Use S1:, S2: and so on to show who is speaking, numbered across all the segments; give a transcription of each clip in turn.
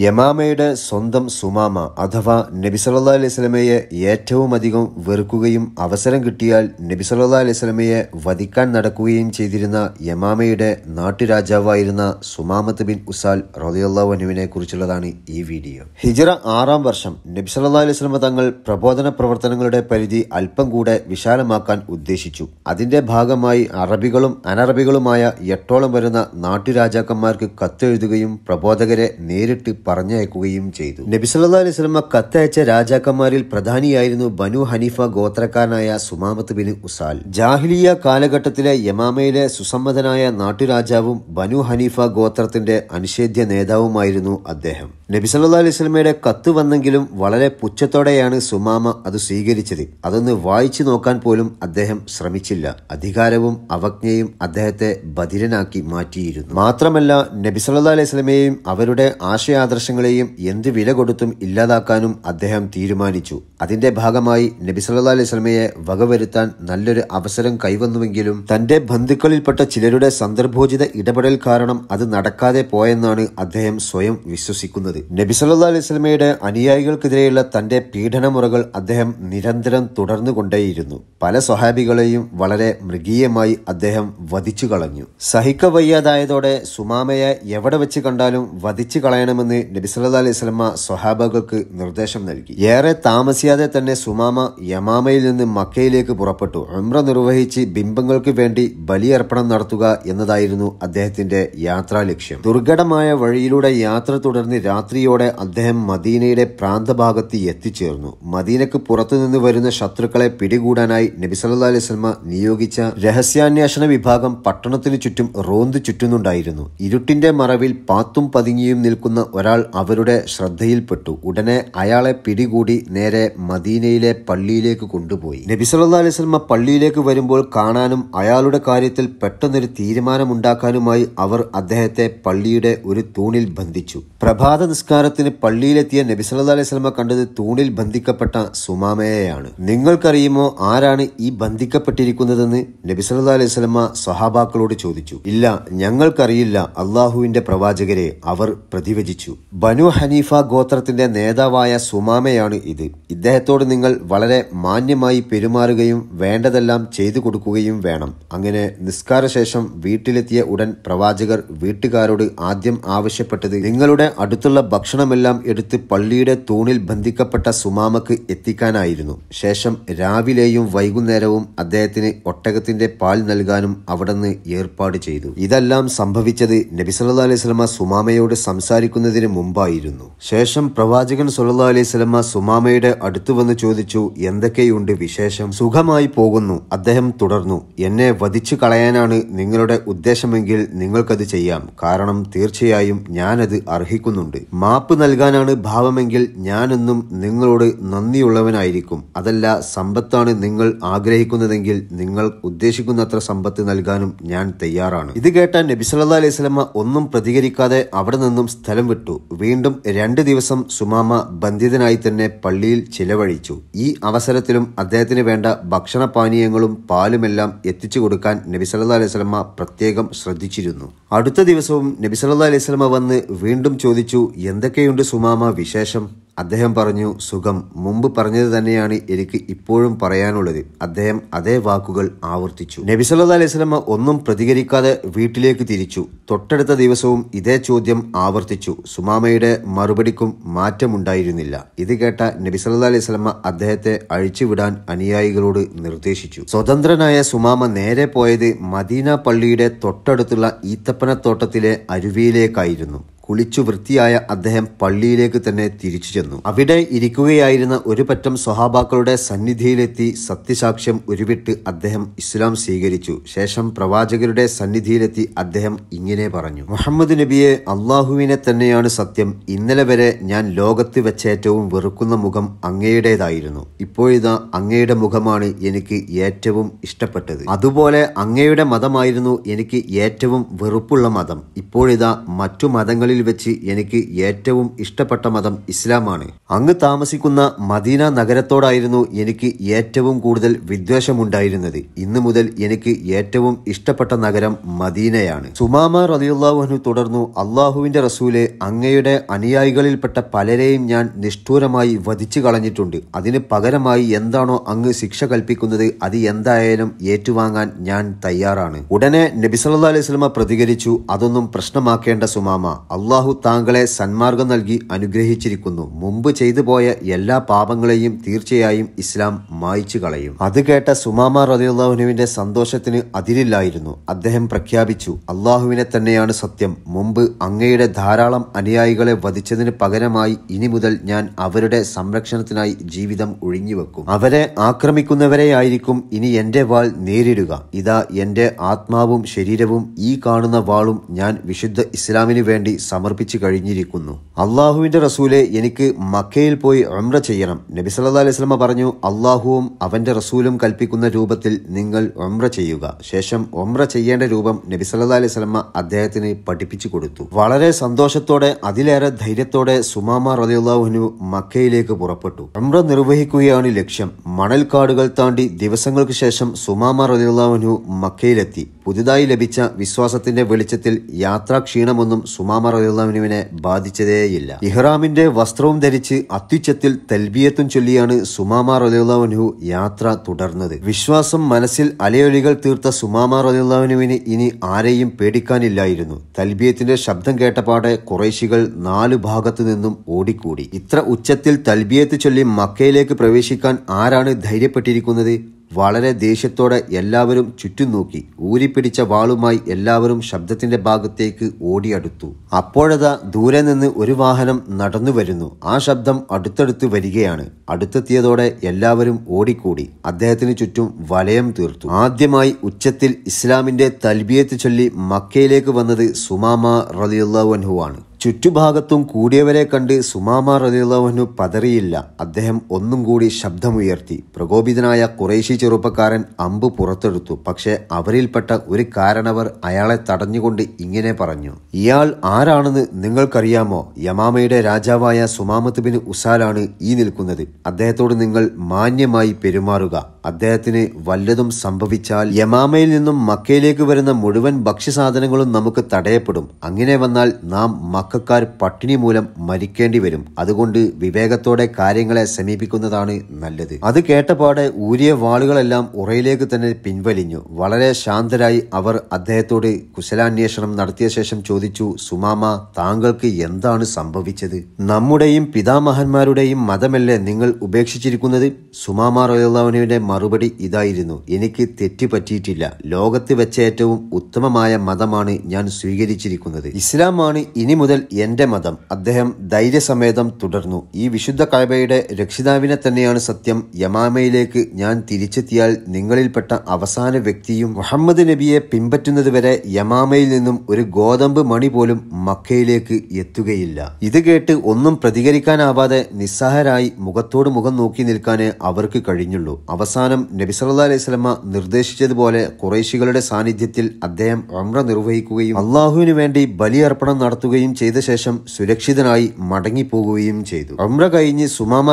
S1: യമാമയുടെ സ്വന്തം സുമാമ അഥവാ നബി സല്ലാ അലൈഹി ഏറ്റവും അധികം വെറുക്കുകയും അവസരം കിട്ടിയാൽ നബി സല്ലാ അലൈഹി സ്വലമയെ വധിക്കാൻ നടക്കുകയും ചെയ്തിരുന്ന യമാമയുടെ നാട്ടുരാജാവായിരുന്ന സുമാമത്ത് ബിൻ ഉസാൽ റോദിയുള്ളവനുവിനെ കുറിച്ചുള്ളതാണ് ഈ വീഡിയോ ഹിജറ ആറാം വർഷം നബി സല്ലാ അലൈഹി സ്വലമ തങ്ങൾ പ്രബോധന പ്രവർത്തനങ്ങളുടെ പരിധി അല്പം കൂടെ വിശാലമാക്കാൻ ഉദ്ദേശിച്ചു അതിന്റെ ഭാഗമായി അറബികളും അനറബികളുമായ എട്ടോളം വരുന്ന നാട്ടുരാജാക്കന്മാർക്ക് കത്തെഴുതുകയും പ്രബോധകരെ നേരിട്ട് പറഞ്ഞയക്കുകയും ചെയ്തു നബിസല്ലാ അലൈഹി സ്വലമ കത്തയച്ച രാജാക്കന്മാരിൽ പ്രധാനിയായിരുന്നു ബനു ഹനീഫ ഗോത്രക്കാരനായ സുമാമത്ത് ബിൻ ഉസാൽ ജാഹ്ലിയ കാലഘട്ടത്തിലെ യമാമയിലെ സുസമ്മതനായ നാട്ടുരാജാവും ബനു ഹനീഫ ഗോത്രത്തിന്റെ അനിഷേധ്യ നേതാവുമായിരുന്നു അദ്ദേഹം നബിസല്ലാ അലൈഹി സ്വലമയുടെ കത്ത് വന്നെങ്കിലും വളരെ പുച്ഛത്തോടെയാണ് സുമാമ അത് സ്വീകരിച്ചത് അതൊന്ന് വായിച്ചു നോക്കാൻ പോലും അദ്ദേഹം ശ്രമിച്ചില്ല അധികാരവും അവജ്ഞയും അദ്ദേഹത്തെ ബധിരനാക്കി മാറ്റിയിരുന്നു മാത്രമല്ല നബിസല്ലാ അലൈഹി സ്വലമയെയും അവരുടെ ആശയാദ ആദർശങ്ങളെയും എന്ത് വില കൊടുത്തും ഇല്ലാതാക്കാനും അദ്ദേഹം തീരുമാനിച്ചു അതിന്റെ ഭാഗമായി നബിസല്ലാ അലൈഹി സ്വലമയെ വകവരുത്താൻ നല്ലൊരു അവസരം കൈവന്നുവെങ്കിലും തന്റെ ബന്ധുക്കളിൽപ്പെട്ട ചിലരുടെ സന്ദർഭോചിത ഇടപെടൽ കാരണം അത് നടക്കാതെ പോയെന്നാണ് അദ്ദേഹം സ്വയം വിശ്വസിക്കുന്നത് നബിസല്ലാ അലൈഹി സ്വലമയുടെ അനുയായികൾക്കെതിരെയുള്ള തന്റെ പീഡനമുറകൾ അദ്ദേഹം നിരന്തരം തുടർന്നുകൊണ്ടേയിരുന്നു പല സ്വഹാബികളെയും വളരെ മൃഗീയമായി അദ്ദേഹം വധിച്ചു കളഞ്ഞു സഹിക്ക വയ്യാതായതോടെ സുമാമയെ എവിടെ വെച്ച് കണ്ടാലും വധിച്ചു കളയണമെന്ന് നബിസല്ലാ അലൈഹി സ്വലമ സ്വഹാബകൾക്ക് നിർദ്ദേശം നൽകി ഏറെ താമസിയ അറിയാതെ തന്നെ സുമാമ യമാമയിൽ നിന്ന് മക്കയിലേക്ക് പുറപ്പെട്ടു ഉംറ നിർവഹിച്ച് ബിംബങ്ങൾക്ക് വേണ്ടി ബലിയർപ്പണം നടത്തുക എന്നതായിരുന്നു അദ്ദേഹത്തിന്റെ യാത്രാ ലക്ഷ്യം ദുർഘടമായ വഴിയിലൂടെ യാത്ര തുടർന്ന് രാത്രിയോടെ അദ്ദേഹം മദീനയുടെ പ്രാന്തഭാഗത്ത് എത്തിച്ചേർന്നു മദീനക്ക് പുറത്തുനിന്ന് വരുന്ന ശത്രുക്കളെ പിടികൂടാനായി നബിസല്ലാ അലൈസ്മ നിയോഗിച്ച രഹസ്യാന്വേഷണ വിഭാഗം പട്ടണത്തിനു ചുറ്റും റോന്ത് ചുറ്റുന്നുണ്ടായിരുന്നു ഇരുട്ടിന്റെ മറവിൽ പാത്തും പതുങ്ങിയും നിൽക്കുന്ന ഒരാൾ അവരുടെ ശ്രദ്ധയിൽപ്പെട്ടു ഉടനെ അയാളെ പിടികൂടി നേരെ മദീനയിലെ പള്ളിയിലേക്ക് കൊണ്ടുപോയി നബി സല്ലാ അലൈഹി പള്ളിയിലേക്ക് വരുമ്പോൾ കാണാനും അയാളുടെ കാര്യത്തിൽ പെട്ടെന്നൊരു തീരുമാനമുണ്ടാക്കാനുമായി അവർ അദ്ദേഹത്തെ പള്ളിയുടെ ഒരു തൂണിൽ ബന്ധിച്ചു പ്രഭാത നിസ്കാരത്തിന് പള്ളിയിലെത്തിയ നബിസല്ലാ അലൈഹി സ്വലമ കണ്ടത് തൂണിൽ ബന്ധിക്കപ്പെട്ട സുമാമയെയാണ് നിങ്ങൾക്കറിയുമോ ആരാണ് ഈ ബന്ധിക്കപ്പെട്ടിരിക്കുന്നതെന്ന് നബിസല്ലാ അലൈഹി സ്വലമ സഹാബാക്കളോട് ചോദിച്ചു ഇല്ല ഞങ്ങൾക്കറിയില്ല അള്ളാഹുവിന്റെ പ്രവാചകരെ അവർ പ്രതിവചിച്ചു ബനു ഹനീഫ ഗോത്രത്തിന്റെ നേതാവായ സുമാമയാണ് ഇത് ഇദ്ദേഹത്തോട് നിങ്ങൾ വളരെ മാന്യമായി പെരുമാറുകയും വേണ്ടതെല്ലാം ചെയ്തു കൊടുക്കുകയും വേണം അങ്ങനെ നിസ്കാരശേഷം വീട്ടിലെത്തിയ ഉടൻ പ്രവാചകർ വീട്ടുകാരോട് ആദ്യം ആവശ്യപ്പെട്ടത് നിങ്ങളുടെ അടുത്തുള്ള ഭക്ഷണമെല്ലാം എടുത്ത് പള്ളിയുടെ തൂണിൽ ബന്ധിക്കപ്പെട്ട സുമാമക്ക് എത്തിക്കാനായിരുന്നു ശേഷം രാവിലെയും വൈകുന്നേരവും അദ്ദേഹത്തിന് ഒട്ടകത്തിന്റെ പാൽ നൽകാനും അവിടുന്ന് ഏർപ്പാട് ചെയ്തു ഇതെല്ലാം സംഭവിച്ചത് നബിസല്ലാ അലൈഹി സ്വലമ സുമാമയോട് സംസാരിക്കുന്നതിന് മുമ്പായിരുന്നു ശേഷം പ്രവാചകൻ സുല്ലാ അലൈഹി സ്വലമ സുമാമയുടെ അടുത്തു വന്ന് ചോദിച്ചു എന്തൊക്കെയുണ്ട് വിശേഷം സുഖമായി പോകുന്നു അദ്ദേഹം തുടർന്നു എന്നെ വധിച്ചു കളയാനാണ് നിങ്ങളുടെ ഉദ്ദേശമെങ്കിൽ നിങ്ങൾക്കത് ചെയ്യാം കാരണം തീർച്ചയായും ഞാനത് അർഹിക്കും ആഗ്രഹിക്കുന്നുണ്ട് മാപ്പ് നൽകാനാണ് ഭാവമെങ്കിൽ ഞാനെന്നും നിങ്ങളോട് നന്ദിയുള്ളവനായിരിക്കും അതല്ല സമ്പത്താണ് നിങ്ങൾ ആഗ്രഹിക്കുന്നതെങ്കിൽ നിങ്ങൾ ഉദ്ദേശിക്കുന്നത്ര സമ്പത്ത് നൽകാനും ഞാൻ തയ്യാറാണ് ഇത് കേട്ട നബിസല്ലാ അലൈഹി സ്വലമ ഒന്നും പ്രതികരിക്കാതെ അവിടെ നിന്നും സ്ഥലം വിട്ടു വീണ്ടും രണ്ട് ദിവസം സുമാമ ബന്ധിതനായി തന്നെ പള്ളിയിൽ ചിലവഴിച്ചു ഈ അവസരത്തിലും അദ്ദേഹത്തിന് വേണ്ട ഭക്ഷണ പാനീയങ്ങളും പാലുമെല്ലാം എത്തിച്ചു കൊടുക്കാൻ നബിസല്ലാ അലൈഹി സ്വലമ്മ പ്രത്യേകം ശ്രദ്ധിച്ചിരുന്നു അടുത്ത ദിവസവും നബിസല്ലാ അലൈഹി സ്വലമ വന്ന് വീണ്ടും ചോദിച്ചു എന്തൊക്കെയുണ്ട് സുമാമ വിശേഷം അദ്ദേഹം പറഞ്ഞു സുഖം മുമ്പ് പറഞ്ഞത് തന്നെയാണ് എനിക്ക് ഇപ്പോഴും പറയാനുള്ളത് അദ്ദേഹം അതേ വാക്കുകൾ ആവർത്തിച്ചു നബിസല്ലാ അലൈസ്ലമ ഒന്നും പ്രതികരിക്കാതെ വീട്ടിലേക്ക് തിരിച്ചു തൊട്ടടുത്ത ദിവസവും ഇതേ ചോദ്യം ആവർത്തിച്ചു സുമാമയുടെ മറുപടിക്കും മാറ്റമുണ്ടായിരുന്നില്ല ഇത് കേട്ട നബിസല്ലാ അലൈസ്ലമ അദ്ദേഹത്തെ അഴിച്ചുവിടാൻ അനുയായികളോട് നിർദ്ദേശിച്ചു സ്വതന്ത്രനായ സുമാമ നേരെ പോയത് മദീന പള്ളിയുടെ തൊട്ടടുത്തുള്ള ഈത്തപ്പനത്തോട്ടത്തിലെ അരുവിയിലേക്കായിരുന്നു കുളിച്ചു വൃത്തിയായ അദ്ദേഹം പള്ളിയിലേക്ക് തന്നെ തിരിച്ചു ചെന്നു അവിടെ ഇരിക്കുകയായിരുന്ന ഒരു പറ്റം സ്വഹാബാക്കളുടെ സന്നിധിയിലെത്തി സത്യസാക്ഷ്യം ഉരുവിട്ട് അദ്ദേഹം ഇസ്ലാം സ്വീകരിച്ചു ശേഷം പ്രവാചകരുടെ സന്നിധിയിലെത്തി അദ്ദേഹം ഇങ്ങനെ പറഞ്ഞു മുഹമ്മദ് നബിയെ അള്ളാഹുവിനെ തന്നെയാണ് സത്യം ഇന്നലെ വരെ ഞാൻ ലോകത്ത് ഏറ്റവും വെറുക്കുന്ന മുഖം അങ്ങയുടേതായിരുന്നു ഇപ്പോഴിതാ അങ്ങയുടെ മുഖമാണ് എനിക്ക് ഏറ്റവും ഇഷ്ടപ്പെട്ടത് അതുപോലെ അങ്ങയുടെ മതമായിരുന്നു എനിക്ക് ഏറ്റവും വെറുപ്പുള്ള മതം ഇപ്പോഴിതാ മറ്റു മതങ്ങളിൽ വെച്ച് എനിക്ക് ഏറ്റവും ഇഷ്ടപ്പെട്ട മതം ഇസ്ലാമാണ് അങ്ങ് താമസിക്കുന്ന മദീന നഗരത്തോടായിരുന്നു എനിക്ക് ഏറ്റവും കൂടുതൽ വിദ്വേഷമുണ്ടായിരുന്നത് ഇന്നു മുതൽ എനിക്ക് ഏറ്റവും ഇഷ്ടപ്പെട്ട നഗരം മദീനയാണ് സുമാമ റതിയുള്ളാഹുവിനു തുടർന്നു അള്ളാഹുവിന്റെ റസൂലെ അങ്ങയുടെ അനുയായികളിൽപ്പെട്ട പലരെയും ഞാൻ നിഷ്ഠൂരമായി വധിച്ചു കളഞ്ഞിട്ടുണ്ട് അതിന് പകരമായി എന്താണോ അങ്ങ് ശിക്ഷ കൽപ്പിക്കുന്നത് അത് എന്തായാലും ഏറ്റുവാങ്ങാൻ ഞാൻ തയ്യാറാണ് ഉടനെ നബിസല്ലാ അലൈഹി സ്വലമ പ്രതികരിച്ചു അതൊന്നും പ്രശ്നമാക്കേണ്ട സുമാമ അള്ളാഹു അള്ളാഹു താങ്കളെ സന്മാർഗം നൽകി അനുഗ്രഹിച്ചിരിക്കുന്നു മുമ്പ് ചെയ്തു പോയ എല്ലാ പാപങ്ങളെയും തീർച്ചയായും ഇസ്ലാം മായിച്ചു കളയും അത് കേട്ട സുമാമ റതിയുള്ളാഹുനുവിന്റെ സന്തോഷത്തിന് അതിരില്ലായിരുന്നു അദ്ദേഹം പ്രഖ്യാപിച്ചു അള്ളാഹുവിനെ തന്നെയാണ് സത്യം മുമ്പ് അങ്ങയുടെ ധാരാളം അനുയായികളെ വധിച്ചതിന് പകരമായി ഇനി മുതൽ ഞാൻ അവരുടെ സംരക്ഷണത്തിനായി ജീവിതം ഒഴിഞ്ഞുവെക്കും അവരെ ആക്രമിക്കുന്നവരെയായിരിക്കും ഇനി എന്റെ വാൾ നേരിടുക ഇതാ എന്റെ ആത്മാവും ശരീരവും ഈ കാണുന്ന വാളും ഞാൻ വിശുദ്ധ ഇസ്ലാമിനു വേണ്ടി സമർപ്പിച്ചു കഴിഞ്ഞിരിക്കുന്നു അള്ളാഹുവിന്റെ റസൂലെ എനിക്ക് മക്കയിൽ പോയി ഉംറ ചെയ്യണം നബി സല്ലാ അലൈസ്ലമ പറഞ്ഞു അള്ളാഹുവും അവന്റെ റസൂലും കൽപ്പിക്കുന്ന രൂപത്തിൽ നിങ്ങൾ ഉംറ ചെയ്യുക ശേഷം ഉംറ ചെയ്യേണ്ട രൂപം നബി സല്ലാ അലൈസ്ലമ അദ്ദേഹത്തിന് പഠിപ്പിച്ചു കൊടുത്തു വളരെ സന്തോഷത്തോടെ അതിലേറെ ധൈര്യത്തോടെ സുമാമ റലിയുള്ളാഹുനു മക്കയിലേക്ക് പുറപ്പെട്ടു ഉംറ നിർവഹിക്കുകയാണ് ലക്ഷ്യം മണൽക്കാടുകൾ താണ്ടി ദിവസങ്ങൾക്ക് ശേഷം സുമാമ റലിയുള്ളാഹുനു മക്കയിലെത്തി പുതുതായി ലഭിച്ച വിശ്വാസത്തിന്റെ വെളിച്ചത്തിൽ യാത്രാക്ഷീണമൊന്നും സുമാമ റഹ്ലാമിനുവിനെ ബാധിച്ചതേയില്ല ഇഹ്റാമിന്റെ വസ്ത്രവും ധരിച്ച് അത്യുച്ചത്തിൽ തൽബിയത്തും ചൊല്ലിയാണ് സുമാമ അലിയുള്ളവൻഹു യാത്ര തുടർന്നത് വിശ്വാസം മനസ്സിൽ അലയൊലികൾ തീർത്ത സുമാമ അലിയുള്ളവനുവിന് ഇനി ആരെയും പേടിക്കാനില്ലായിരുന്നു തൽബിയത്തിന്റെ ശബ്ദം കേട്ടപാടെ കുറേശികൾ നാലു ഭാഗത്തു നിന്നും ഓടിക്കൂടി ഇത്ര ഉച്ചത്തിൽ തൽബിയത്ത് ചൊല്ലി മക്കയിലേക്ക് പ്രവേശിക്കാൻ ആരാണ് ധൈര്യപ്പെട്ടിരിക്കുന്നത് വളരെ ദേഷ്യത്തോടെ എല്ലാവരും ചുറ്റും നോക്കി ഊരിപ്പിടിച്ച വാളുമായി എല്ലാവരും ശബ്ദത്തിന്റെ ഭാഗത്തേക്ക് ഓടിയടുത്തു അപ്പോഴതാ ദൂരെ നിന്ന് ഒരു വാഹനം നടന്നു വരുന്നു ആ ശബ്ദം അടുത്തടുത്ത് വരികയാണ് അടുത്തെത്തിയതോടെ എല്ലാവരും ഓടിക്കൂടി അദ്ദേഹത്തിന് ചുറ്റും വലയം തീർത്തു ആദ്യമായി ഉച്ചത്തിൽ ഇസ്ലാമിന്റെ തൽബിയത്ത് ചൊല്ലി മക്കയിലേക്ക് വന്നത് സുമാമ റലിയുള്ള വൻഹുവാണ് ചുറ്റുഭാഗത്തും കൂടിയവരെ കണ്ട് സുമാമ റലിയുള്ളവനു പതറിയില്ല അദ്ദേഹം ഒന്നും കൂടി ശബ്ദമുയർത്തി പ്രകോപിതനായ കുറേശി ചെറുപ്പക്കാരൻ അമ്പ് പുറത്തെടുത്തു പക്ഷേ അവരിൽപ്പെട്ട ഒരു കാരണവർ അയാളെ തടഞ്ഞുകൊണ്ട് ഇങ്ങനെ പറഞ്ഞു ഇയാൾ ആരാണെന്ന് നിങ്ങൾക്കറിയാമോ യമാമയുടെ രാജാവായ സുമാമത്ത് ബിൻ ഉസാലാണ് ഈ നിൽക്കുന്നത് അദ്ദേഹത്തോട് നിങ്ങൾ മാന്യമായി പെരുമാറുക അദ്ദേഹത്തിന് വല്ലതും സംഭവിച്ചാൽ യമാമയിൽ നിന്നും മക്കയിലേക്ക് വരുന്ന മുഴുവൻ ഭക്ഷ്യസാധനങ്ങളും നമുക്ക് തടയപ്പെടും അങ്ങനെ വന്നാൽ നാം മക്കാർ പട്ടിണി മൂലം മരിക്കേണ്ടി വരും അതുകൊണ്ട് വിവേകത്തോടെ കാര്യങ്ങളെ സമീപിക്കുന്നതാണ് നല്ലത് അത് കേട്ടപാടെ ഊരിയ വാളുകളെല്ലാം ഉറയിലേക്ക് തന്നെ പിൻവലിഞ്ഞു വളരെ ശാന്തരായി അവർ അദ്ദേഹത്തോട് കുശലാന്വേഷണം നടത്തിയ ശേഷം ചോദിച്ചു സുമാമ താങ്കൾക്ക് എന്താണ് സംഭവിച്ചത് നമ്മുടെയും പിതാമഹന്മാരുടെയും മതമല്ലേ നിങ്ങൾ ഉപേക്ഷിച്ചിരിക്കുന്നത് സുമാമ റൊയല്ലാവിനുവിന്റെ മറുപടി ഇതായിരുന്നു എനിക്ക് തെറ്റുപറ്റിയിട്ടില്ല ലോകത്ത് വെച്ച ഏറ്റവും ഉത്തമമായ മതമാണ് ഞാൻ സ്വീകരിച്ചിരിക്കുന്നത് ഇസ്ലാമാണ് ഇനി മുതൽ എന്റെ മതം അദ്ദേഹം ധൈര്യസമേതം തുടർന്നു ഈ വിശുദ്ധ കഴബയുടെ രക്ഷിതാവിനെ തന്നെയാണ് സത്യം യമാമയിലേക്ക് ഞാൻ തിരിച്ചെത്തിയാൽ നിങ്ങളിൽപ്പെട്ട അവസാന വ്യക്തിയും മുഹമ്മദ് നബിയെ പിൻപറ്റുന്നതുവരെ യമാമയിൽ നിന്നും ഒരു ഗോതമ്പ് മണി പോലും മക്കയിലേക്ക് എത്തുകയില്ല ഇത് കേട്ട് ഒന്നും പ്രതികരിക്കാനാവാതെ നിസ്സഹരായി മുഖത്തോട് മുഖം നോക്കി നിൽക്കാനേ അവർക്ക് കഴിഞ്ഞുള്ളൂ അവസാന അവസാനം നബിസല്ലാ അലൈഹി സ്വലമ നിർദ്ദേശിച്ചതുപോലെ കുറേശികളുടെ സാന്നിധ്യത്തിൽ അദ്ദേഹം അമ്ര നിർവഹിക്കുകയും അള്ളാഹുവിനു വേണ്ടി ബലിയർപ്പണം നടത്തുകയും ചെയ്ത ശേഷം സുരക്ഷിതനായി മടങ്ങിപ്പോകുകയും ചെയ്തു അമ്ര കഴിഞ്ഞ് സുമാമ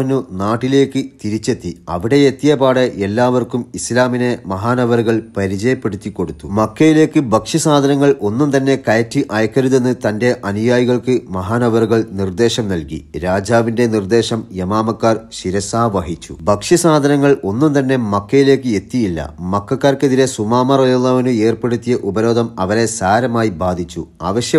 S1: അൻഹു നാട്ടിലേക്ക് തിരിച്ചെത്തി അവിടെ എത്തിയ പാടെ എല്ലാവർക്കും ഇസ്ലാമിനെ മഹാനവറുകൾ പരിചയപ്പെടുത്തി കൊടുത്തു മക്കയിലേക്ക് ഭക്ഷ്യസാധനങ്ങൾ ഒന്നും തന്നെ കയറ്റി അയക്കരുതെന്ന് തന്റെ അനുയായികൾക്ക് മഹാനവറുകൾ നിർദ്ദേശം നൽകി രാജാവിന്റെ നിർദ്ദേശം യമാമക്കാർ ശിരസാ വഹിച്ചു ഭക്ഷ്യസാധനങ്ങൾ ഒന്നും തന്നെ മക്കയിലേക്ക് എത്തിയില്ല മക്കാർക്കെതിരെ സുമാമ റയുള്ളവന് ഏർപ്പെടുത്തിയ ഉപരോധം അവരെ സാരമായി ബാധിച്ചു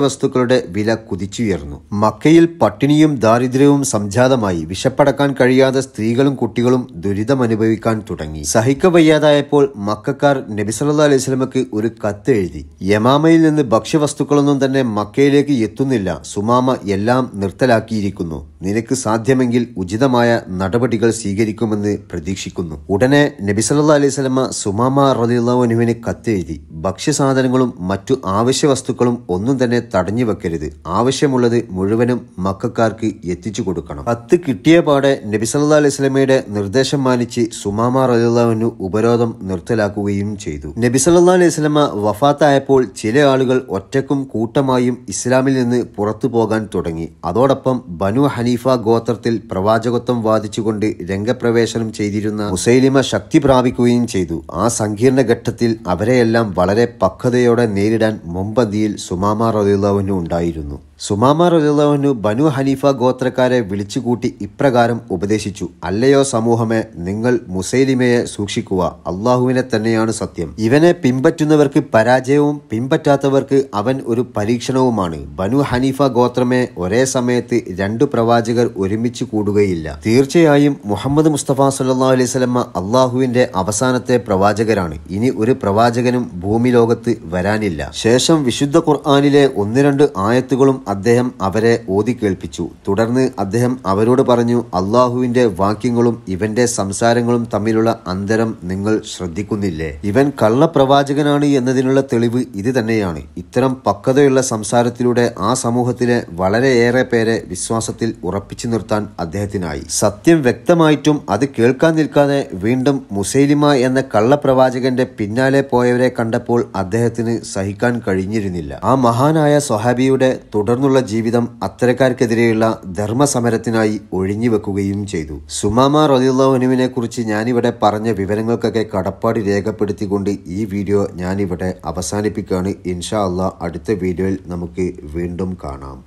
S1: വസ്തുക്കളുടെ വില കുതിച്ചുയർന്നു മക്കയിൽ പട്ടിണിയും ദാരിദ്ര്യവും സംജാതമായി വിശപ്പടക്കാൻ കഴിയാതെ സ്ത്രീകളും കുട്ടികളും ദുരിതമനുഭവിക്കാൻ തുടങ്ങി സഹിക്കവയ്യാതായപ്പോൾ മക്കാർ നബിസല്ലാ അലൈസ്ലമക്ക് ഒരു കത്ത് എഴുതി യമാമയിൽ നിന്ന് ഭക്ഷ്യവസ്തുക്കളൊന്നും തന്നെ മക്കയിലേക്ക് എത്തുന്നില്ല സുമാമ എല്ലാം നിർത്തലാക്കിയിരിക്കുന്നു നിനക്ക് സാധ്യമെങ്കിൽ ഉചിതമായ നടപടികൾ സ്വീകരിക്കുമെന്ന് പ്രതീക്ഷിക്കുന്നു ഉടനെ നബിസല്ലാ അലൈഹി സ്വലമ സുമാമ റലിള്ളവനുവിന് കത്തെഴുതി ഭക്ഷ്യസാധനങ്ങളും മറ്റു ആവശ്യ വസ്തുക്കളും ഒന്നും തന്നെ തടഞ്ഞു വെക്കരുത് ആവശ്യമുള്ളത് മുഴുവനും മക്കാർക്ക് എത്തിച്ചു കൊടുക്കണം കത്ത് കിട്ടിയ പാടെ നബിസല്ലാ അലൈഹി സ്വലമയുടെ നിർദ്ദേശം മാനിച്ച് സുമാമ റലിള്ളവനു ഉപരോധം നിർത്തലാക്കുകയും ചെയ്തു നബിസല്ലാ അലൈഹി സ്വലമ വഫാത്തായപ്പോൾ ചില ആളുകൾ ഒറ്റക്കും കൂട്ടമായും ഇസ്ലാമിൽ നിന്ന് പുറത്തു പോകാൻ തുടങ്ങി അതോടൊപ്പം ബനു ഹനി ഹനീഫ ഗോത്രത്തിൽ പ്രവാചകത്വം വാദിച്ചുകൊണ്ട് രംഗപ്രവേശനം ചെയ്തിരുന്ന മുസൈലിമ ശക്തി പ്രാപിക്കുകയും ചെയ്തു ആ സങ്കീർണ ഘട്ടത്തിൽ അവരെയെല്ലാം വളരെ പക്വതയോടെ നേരിടാൻ മുമ്പന്തിയിൽ സുമാമ റദിയുള്ളവനും ഉണ്ടായിരുന്നു സുമാമ റലിള്ളവനു ബനു ഹനീഫ ഗോത്രക്കാരെ വിളിച്ചുകൂട്ടി ഇപ്രകാരം ഉപദേശിച്ചു അല്ലയോ സമൂഹമേ നിങ്ങൾ മുസൈലിമയെ സൂക്ഷിക്കുക അള്ളാഹുവിനെ തന്നെയാണ് സത്യം ഇവനെ പിൻപറ്റുന്നവർക്ക് പരാജയവും പിൻപറ്റാത്തവർക്ക് അവൻ ഒരു പരീക്ഷണവുമാണ് ബനു ഹനീഫ ഗോത്രമേ ഒരേ സമയത്ത് രണ്ടു പ്രവാചകർ ഒരുമിച്ച് കൂടുകയില്ല തീർച്ചയായും മുഹമ്മദ് മുസ്തഫ സല്ലാ അലൈവലമ്മ അള്ളാഹുവിന്റെ അവസാനത്തെ പ്രവാചകരാണ് ഇനി ഒരു പ്രവാചകനും ഭൂമി ലോകത്ത് വരാനില്ല ശേഷം വിശുദ്ധ ഖുർആാനിലെ ഒന്ന് രണ്ട് ആയത്തുകളും അദ്ദേഹം അവരെ ഓതിക്കേൾപ്പിച്ചു തുടർന്ന് അദ്ദേഹം അവരോട് പറഞ്ഞു അള്ളാഹുവിന്റെ വാക്യങ്ങളും ഇവന്റെ സംസാരങ്ങളും തമ്മിലുള്ള അന്തരം നിങ്ങൾ ശ്രദ്ധിക്കുന്നില്ലേ ഇവൻ കള്ളപ്രവാചകനാണ് എന്നതിനുള്ള തെളിവ് ഇത് തന്നെയാണ് ഇത്തരം പക്വതയുള്ള സംസാരത്തിലൂടെ ആ സമൂഹത്തിലെ വളരെയേറെ പേരെ വിശ്വാസത്തിൽ ഉറപ്പിച്ചു നിർത്താൻ അദ്ദേഹത്തിനായി സത്യം വ്യക്തമായിട്ടും അത് കേൾക്കാൻ നിൽക്കാതെ വീണ്ടും മുസൈലിമ എന്ന കള്ളപ്രവാചകന്റെ പിന്നാലെ പോയവരെ കണ്ടപ്പോൾ അദ്ദേഹത്തിന് സഹിക്കാൻ കഴിഞ്ഞിരുന്നില്ല ആ മഹാനായ സ്വഹാബിയുടെ തുടർ തുടർന്നുള്ള ജീവിതം അത്തരക്കാർക്കെതിരെയുള്ള ധർമ്മസമരത്തിനായി ഒഴിഞ്ഞുവെക്കുകയും ചെയ്തു സുമാമ റതിയുള്ളവനുവിനെ കുറിച്ച് ഞാനിവിടെ പറഞ്ഞ വിവരങ്ങൾക്കൊക്കെ കടപ്പാടി രേഖപ്പെടുത്തിക്കൊണ്ട് ഈ വീഡിയോ ഞാനിവിടെ അവസാനിപ്പിക്കുകയാണ് ഇൻഷാ അള്ളാഹ് അടുത്ത വീഡിയോയിൽ നമുക്ക് വീണ്ടും കാണാം